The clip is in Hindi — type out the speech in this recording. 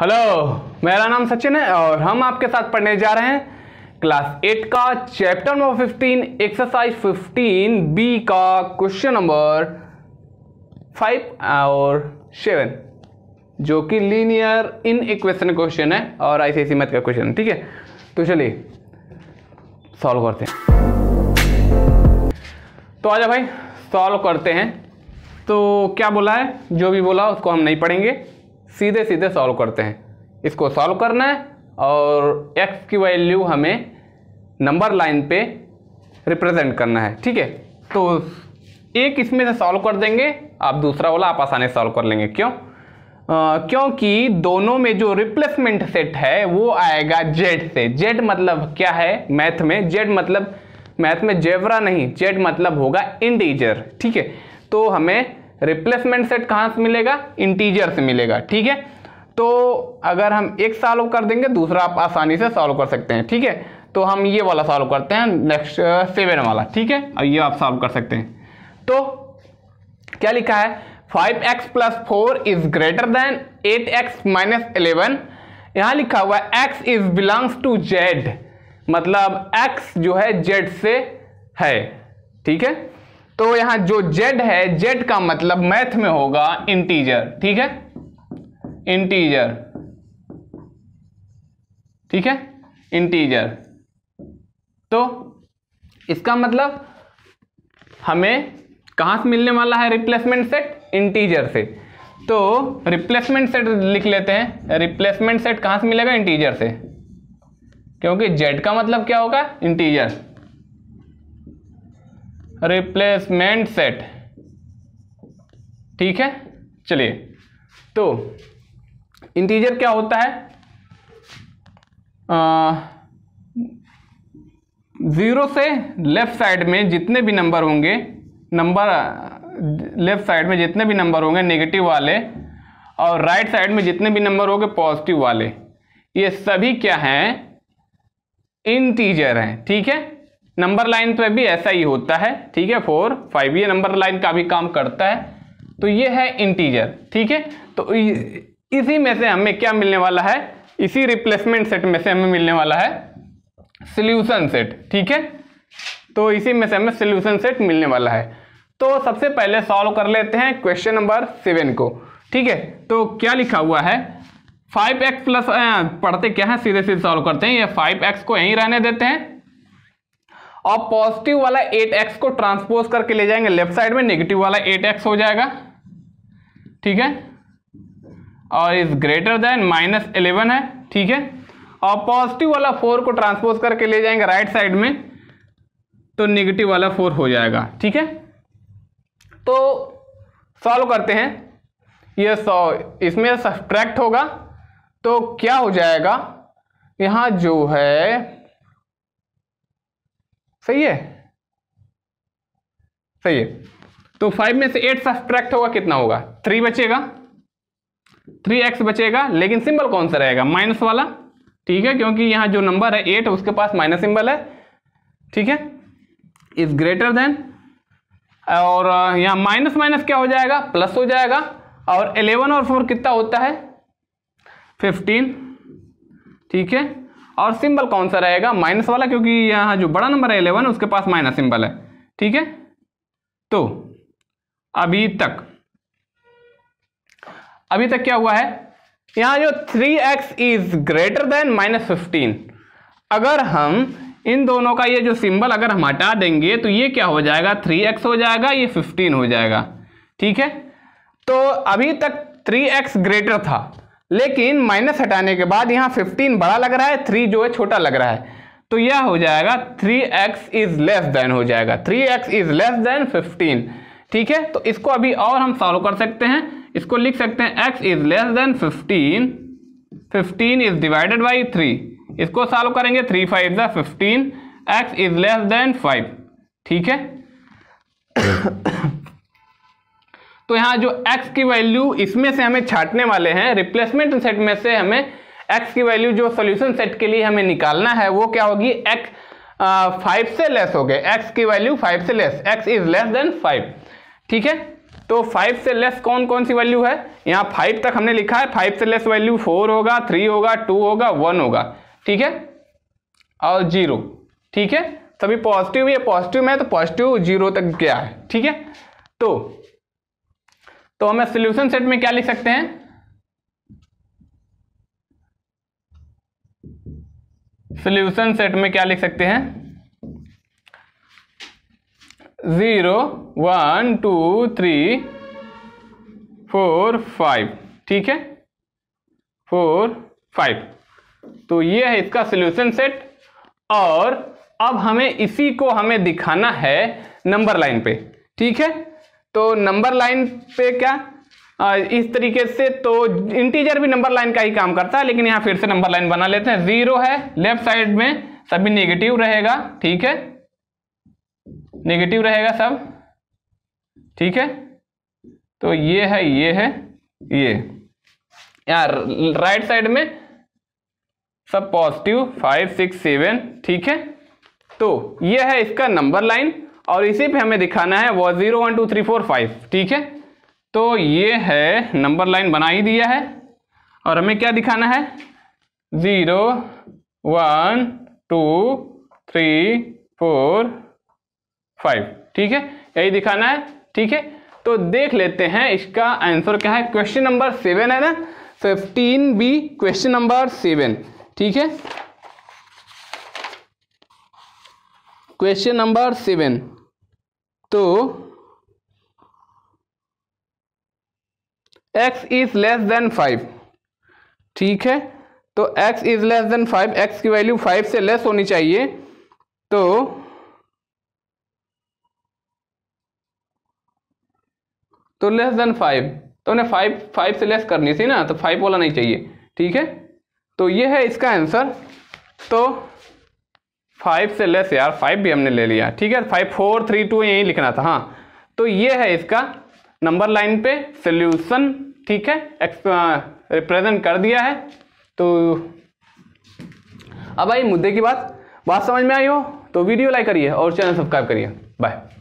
हेलो मेरा नाम सचिन है और हम आपके साथ पढ़ने जा रहे हैं क्लास एट का chapter number fifteen exercise fifteen B का क्वेश्चन नंबर फाइव और सेवन जो कि लीनियर इन इक्वेशन क्वेश्चन है और आईसीएसई मैथ का क्वेश्चन ठीक है तो चलिए सॉल्व करते हैं तो आजा भाई सॉल्व करते हैं तो क्या बोला है जो भी बोला उसको हम नहीं पढ़ेंगे सीधे सीधे सॉल्व करते हैं इसको सॉल्व करना है और एक्स की वैल्यू हमें नंबर लाइन पे रिप्रेजेंट करना है ठीक है तो एक इसमें से सॉल्व कर देंगे आप दूसरा वाला आप आसानी से सॉल्व कर लेंगे क्यों आ, क्योंकि दोनों में जो रिप्लेसमेंट सेट है वो आएगा जेड से जेड मतलब क्या है मैथ में जेड मतलब मैथ में जेवरा नहीं जेड मतलब होगा इंडीजर ठीक है तो हमें रिप्लेसमेंट सेट कहां से मिलेगा इंटीजर से मिलेगा ठीक है तो अगर हम एक सॉल्व कर देंगे दूसरा आप आसानी से सॉल्व कर सकते हैं ठीक है तो हम ये वाला सॉल्व करते हैं नेक्स्ट सेवन वाला ठीक है और ये आप सॉल्व कर सकते हैं तो क्या लिखा है five x plus four is greater than eight x minus eleven यहाँ लिखा हुआ है x is belongs to Z मतलब एक्स जो है जेड से है ठीक है तो यहां जो जेड है जेड का मतलब मैथ में होगा इंटीजर ठीक है इंटीजर ठीक है इंटीजर तो इसका मतलब हमें कहां से मिलने वाला है रिप्लेसमेंट सेट इंटीजर से तो रिप्लेसमेंट सेट लिख लेते हैं रिप्लेसमेंट सेट कहां से मिलेगा इंटीजर से क्योंकि जेड का मतलब क्या होगा इंटीजर रिप्लेसमेंट सेट ठीक है चलिए तो इंटीजर क्या होता है ज़ीरो से लेफ़्ट साइड में जितने भी नंबर होंगे नंबर लेफ़्ट साइड में जितने भी नंबर होंगे नेगेटिव वाले और राइट साइड में जितने भी नंबर होंगे पॉजिटिव वाले ये सभी क्या हैं इंटीजर हैं ठीक है नंबर लाइन पे भी ऐसा ही होता है ठीक है फोर फाइव ये नंबर लाइन का भी काम करता है तो ये है इंटीजर ठीक है तो इसी में से हमें क्या मिलने वाला है इसी रिप्लेसमेंट सेट में से हमें मिलने वाला है सोल्यूशन सेट ठीक है तो इसी में से हमें सोल्यूशन सेट मिलने वाला है तो सबसे पहले सॉल्व कर लेते हैं क्वेश्चन नंबर सेवन को ठीक है तो क्या लिखा हुआ है फाइव एक्स प्लस पढ़ते क्या है सीधे सीधे सॉल्व करते हैं ये फाइव एक्स को यहीं रहने देते हैं और पॉजिटिव वाला 8x को ट्रांसपोज करके ले जाएंगे लेफ्ट साइड में नेगेटिव वाला 8x हो जाएगा ठीक है और is greater than minus eleven है ठीक है और पॉजिटिव वाला फोर को ट्रांसपोज करके ले जाएंगे राइट right साइड में तो नेगेटिव वाला फोर हो जाएगा ठीक है तो सॉल्व करते हैं ये सौ इसमें सब्ट्रैक्ट होगा तो क्या हो जाएगा यहाँ जो है सही है सही है तो फाइव में से एट सब्ट्रैक्ट होगा कितना होगा थ्री बचेगा थ्री एक्स बचेगा लेकिन सिंबल कौन सा रहेगा माइनस वाला ठीक है क्योंकि यहां जो नंबर है एट उसके पास माइनस सिंबल है ठीक है इज ग्रेटर देन और यहाँ माइनस माइनस क्या हो जाएगा प्लस हो जाएगा और इलेवन और फोर कितना होता है फिफ्टीन ठीक है और सिंबल कौन सा रहेगा माइनस वाला क्योंकि यहाँ जो बड़ा नंबर है इलेवन उसके पास माइनस सिंबल है ठीक है तो अभी तक अभी तक क्या हुआ है यहाँ जो three x is greater than minus fifteen अगर हम इन दोनों का ये जो सिंबल अगर हम हटा देंगे तो ये क्या हो जाएगा थ्री एक्स हो जाएगा ये फिफ्टीन हो जाएगा ठीक है तो अभी तक थ्री एक्स ग्रेटर था लेकिन माइनस हटाने के बाद यहाँ फिफ्टीन बड़ा लग रहा है थ्री जो है छोटा लग रहा है तो यह हो जाएगा three x is less than हो जाएगा three x is less than fifteen ठीक है तो इसको अभी और हम सॉल्व कर सकते हैं इसको लिख सकते हैं x is less than fifteen fifteen is divided by three इसको सॉल्व करेंगे थ्री फाइव ज़ा fifteen x is less than five ठीक है तो यहाँ जो एक्स की वैल्यू इसमें से हमें छाटने वाले हैं रिप्लेसमेंट सेट में से हमें एक्स की वैल्यू जो सोल्यूशन सेट के लिए हमें निकालना है वो क्या होगी x फाइव से लेस हो गए एक्स की वैल्यू फाइव से less x is less than five ठीक है तो फाइव से लेस कौन कौन सी वैल्यू है यहाँ फाइव तक हमने लिखा है फाइव से लेस वैल्यू फोर होगा थ्री होगा टू होगा वन होगा ठीक है और जीरो ठीक है सभी पॉजिटिव ये पॉजिटिव में तो पॉजिटिव जीरो तक गया है ठीक है तो तो हमें सोल्यूशन सेट में क्या लिख सकते हैं सोल्यूशन सेट में क्या लिख सकते हैं zero one two three four five ठीक है फोर फाइव तो ये है इसका सोल्यूशन सेट और अब हमें इसी को हमें दिखाना है नंबर लाइन पे ठीक है तो नंबर लाइन पे क्या इस तरीके से तो इंटीजर भी नंबर लाइन का ही काम करता है लेकिन यहाँ फिर से नंबर लाइन बना लेते हैं जीरो है लेफ्ट साइड में सभी नेगेटिव रहेगा ठीक है नेगेटिव रहेगा सब ठीक है तो ये है ये है ये यार राइट साइड में सब पॉजिटिव फाइव सिक्स सेवन ठीक है तो ये है इसका नंबर लाइन और इसी पे हमें दिखाना है वो zero one two three four five ठीक है तो ये है नंबर लाइन बना ही दिया है और हमें क्या दिखाना है zero one two three four five ठीक है यही दिखाना है ठीक है तो देख लेते हैं इसका आंसर क्या है क्वेश्चन नंबर सेवन है ना fifteen B question number seven ठीक है क्वेश्चन नंबर सेवन तो x is less than five ठीक है तो x is less than five x की वैल्यू फाइव से लेस होनी चाहिए तो तो लेस देन फाइव तो उन्हें फाइव फाइव से लेस करनी थी ना तो फाइव वाला नहीं चाहिए ठीक है तो ये है इसका आंसर तो फाइव से लेस यार फाइव भी हमने ले लिया ठीक है फाइव फोर थ्री टू यही लिखना था हाँ तो ये है इसका नंबर लाइन पे सोल्यूशन ठीक है रिप्रेजेंट कर दिया है तो अब आई मुद्दे की बात बात समझ में आई हो तो वीडियो लाइक करिए और चैनल सब्सक्राइब करिए बाय